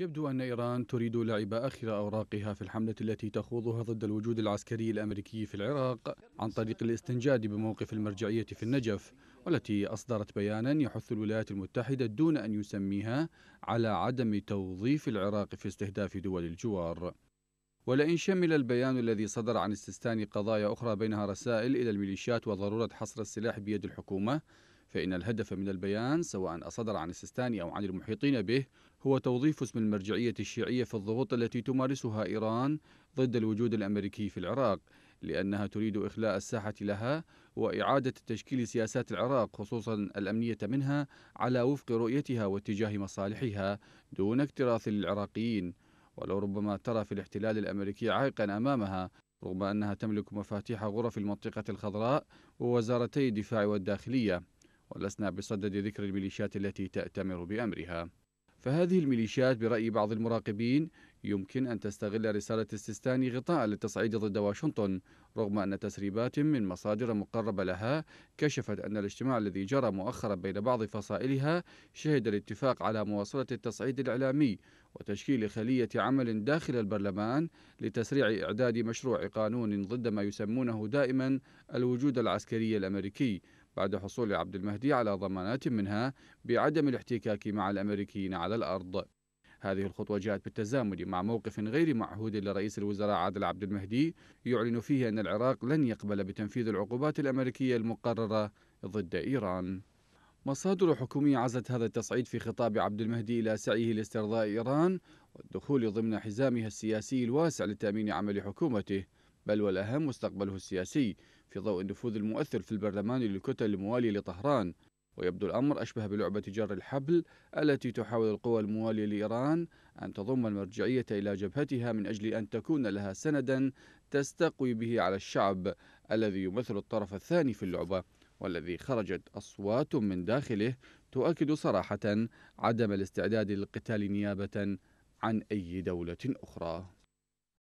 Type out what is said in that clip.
يبدو أن إيران تريد لعب آخر أوراقها في الحملة التي تخوضها ضد الوجود العسكري الأمريكي في العراق عن طريق الاستنجاد بموقف المرجعية في النجف والتي أصدرت بيانا يحث الولايات المتحدة دون أن يسميها على عدم توظيف العراق في استهداف دول الجوار ولئن شمل البيان الذي صدر عن استستان قضايا أخرى بينها رسائل إلى الميليشيات وضرورة حصر السلاح بيد الحكومة فإن الهدف من البيان سواء أصدر عن السيستاني أو عن المحيطين به هو توظيف اسم المرجعية الشيعية في الضغوط التي تمارسها إيران ضد الوجود الأمريكي في العراق لأنها تريد إخلاء الساحة لها وإعادة تشكيل سياسات العراق خصوصا الأمنية منها على وفق رؤيتها واتجاه مصالحها دون اكتراث للعراقيين ولربما ترى في الاحتلال الأمريكي عائقا أمامها رغم أنها تملك مفاتيح غرف المنطقة الخضراء ووزارتي الدفاع والداخلية ولسنا بصدد ذكر الميليشيات التي تأتمر بأمرها فهذه الميليشيات برأي بعض المراقبين يمكن أن تستغل رسالة السيستاني غطاء للتصعيد ضد واشنطن رغم أن تسريبات من مصادر مقربة لها كشفت أن الاجتماع الذي جرى مؤخرا بين بعض فصائلها شهد الاتفاق على مواصلة التصعيد الإعلامي وتشكيل خلية عمل داخل البرلمان لتسريع إعداد مشروع قانون ضد ما يسمونه دائما الوجود العسكري الأمريكي بعد حصول عبد المهدي على ضمانات منها بعدم الاحتكاك مع الأمريكيين على الأرض هذه الخطوة جاءت بالتزامن مع موقف غير معهود لرئيس الوزراء عادل عبد المهدي يعلن فيه أن العراق لن يقبل بتنفيذ العقوبات الأمريكية المقررة ضد إيران مصادر حكومية عزت هذا التصعيد في خطاب عبد المهدي إلى سعيه لاسترضاء إيران والدخول ضمن حزامها السياسي الواسع لتأمين عمل حكومته بل والأهم مستقبله السياسي في ضوء النفوذ المؤثر في البرلمان للكتل الموالية لطهران ويبدو الأمر أشبه بلعبة جر الحبل التي تحاول القوى الموالية لإيران أن تضم المرجعية إلى جبهتها من أجل أن تكون لها سندا تستقوي به على الشعب الذي يمثل الطرف الثاني في اللعبة والذي خرجت أصوات من داخله تؤكد صراحة عدم الاستعداد للقتال نيابة عن أي دولة أخرى